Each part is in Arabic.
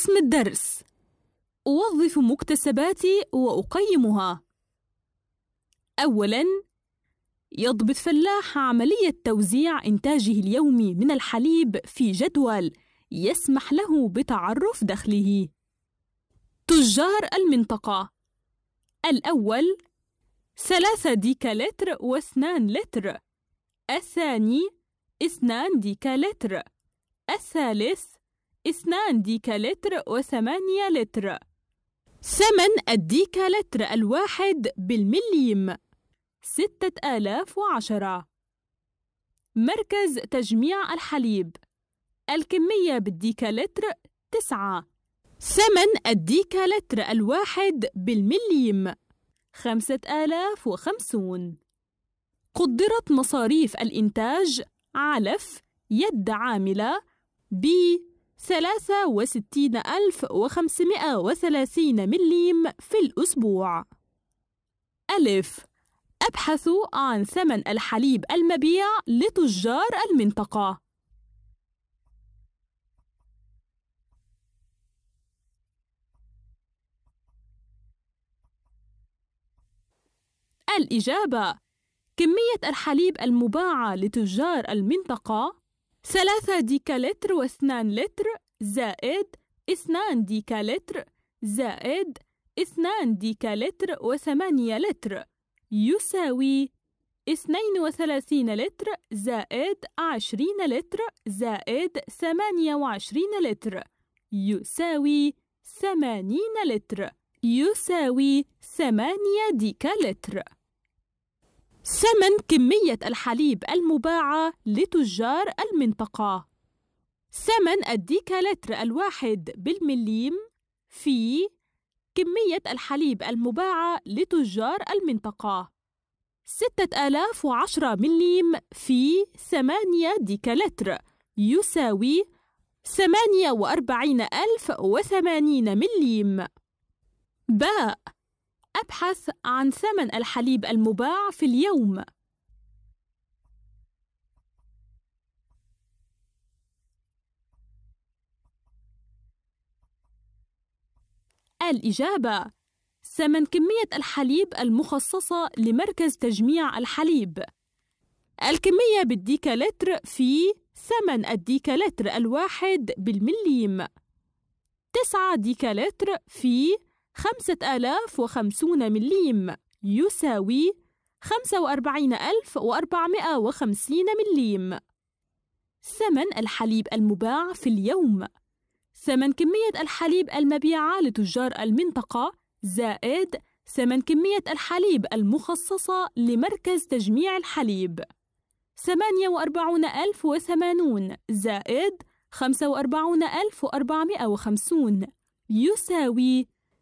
اسم الدرس أوظف مكتسباتي وأقيمها أولاً يضبط فلاح عملية توزيع إنتاجه اليومي من الحليب في جدول يسمح له بتعرف دخله. تجار المنطقة الأول ثلاثة ديكالتر واثنان لتر الثاني اثنان ديكالتر الثالث اثنان ديكالتر وثمانية لتر ثمن الديكالتر الواحد بالمليم ستة آلاف وعشرة مركز تجميع الحليب الكمية بالديكالتر تسعة ثمن الديكالتر الواحد بالمليم خمسة آلاف وخمسون قدرت مصاريف الإنتاج علف يد عاملة ب 63530 مليم في الأسبوع ألف أبحث عن ثمن الحليب المبيع لتجار المنطقة الإجابة كمية الحليب المباعة لتجار المنطقة ثلاثة ديكالتر واثنان لتر زائد اثنان ديكالتر زائد اثنان ديكالتر وثمانية لتر يساوي اثنين وثلاثين لتر زائد عشرين لتر زائد ثمانية وعشرين لتر يساوي ثمانين لتر يساوي ثمانية ديكالتر ثمن كمية الحليب المباعة لتجار المنطقة ثمن الديكالتر الواحد بالمليم في كمية الحليب المباعة لتجار المنطقة ستة آلاف وعشرة مليم في ثمانية ديكالتر يساوي ثمانية وأربعين ألف وثمانين مليم باء أبحث عن ثمن الحليب المباع في اليوم. الإجابة ثمن كمية الحليب المخصصة لمركز تجميع الحليب الكمية بالديكالتر في ثمن الديكالتر الواحد بالمليم تسعة ديكالتر في 5050 مليم يساوي 45450 مليم ثمن الحليب المباع في اليوم ثمن كمية الحليب المبيعة لتجار المنطقة زائد ثمن كمية الحليب المخصصة لمركز تجميع الحليب 48080 زائد 45450 يساوي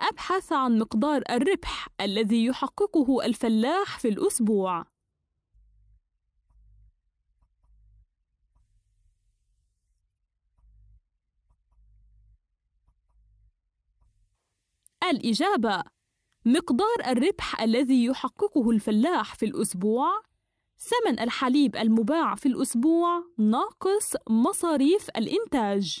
أبحث عن مقدار الربح الذي يحققه الفلاح في الأسبوع. الإجابة: مقدار الربح الذي يحققه الفلاح في الأسبوع ثمن الحليب المباع في الأسبوع ناقص مصاريف الإنتاج.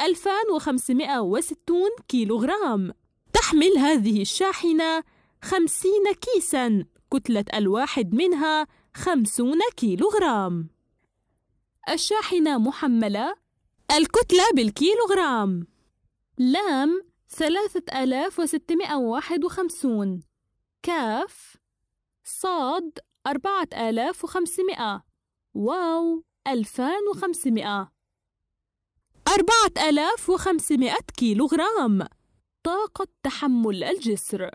2560 كيلوغرام تحمل هذه الشاحنة 50 كيسا كتلة الواحد منها 50 كيلوغرام الشاحنة محملة الكتلة بالكيلوغرام لام 3651 كاف صاد 4500 واو 2500 4500 كيلوغرام طاقة تحمل الجسر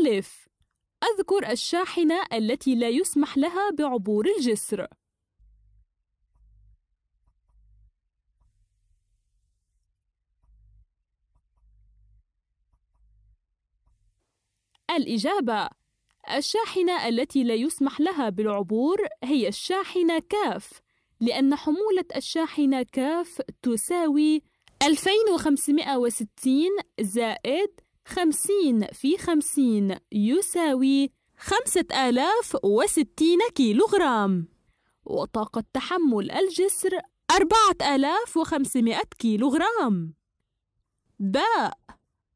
ألف أذكر الشاحنة التي لا يسمح لها بعبور الجسر الإجابة الشاحنة التي لا يسمح لها بالعبور هي الشاحنة كاف لأن حمولة الشاحنة كاف تساوي 2560 زائد 50 في 50 يساوي 5060 كيلوغرام وطاقة تحمل الجسر 4500 كيلوغرام باء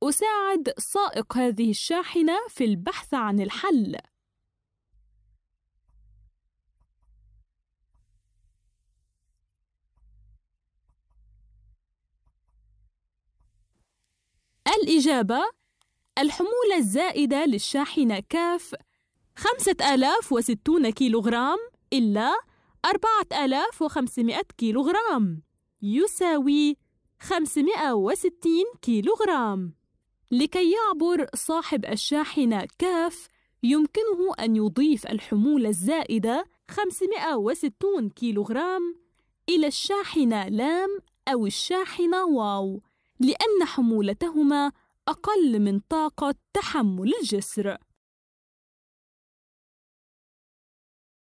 أساعد سائق هذه الشاحنة في البحث عن الحل الإجابة الحمولة الزائدة للشاحنة كاف 5060 كيلوغرام إلا 4500 كيلوغرام يساوي 560 كيلوغرام لكي يعبر صاحب الشاحنة كاف يمكنه أن يضيف الحمولة الزائدة 560 كيلوغرام إلى الشاحنة لام أو الشاحنة واو لأن حمولتهما أقل من طاقة تحمل الجسر